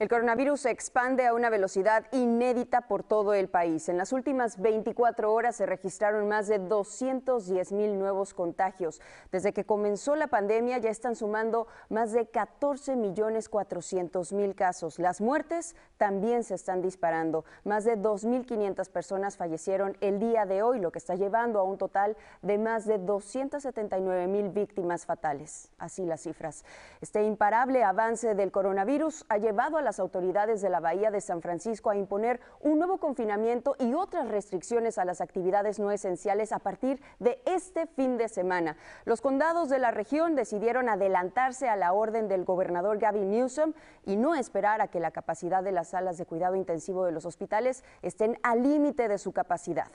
El coronavirus se expande a una velocidad inédita por todo el país. En las últimas 24 horas se registraron más de 210 mil nuevos contagios. Desde que comenzó la pandemia ya están sumando más de 14 millones 400 mil casos. Las muertes también se están disparando. Más de 2.500 personas fallecieron el día de hoy, lo que está llevando a un total de más de 279 mil víctimas fatales. Así las cifras. Este imparable avance del coronavirus ha llevado a la las autoridades de la Bahía de San Francisco a imponer un nuevo confinamiento y otras restricciones a las actividades no esenciales a partir de este fin de semana. Los condados de la región decidieron adelantarse a la orden del gobernador Gavin Newsom y no esperar a que la capacidad de las salas de cuidado intensivo de los hospitales estén al límite de su capacidad.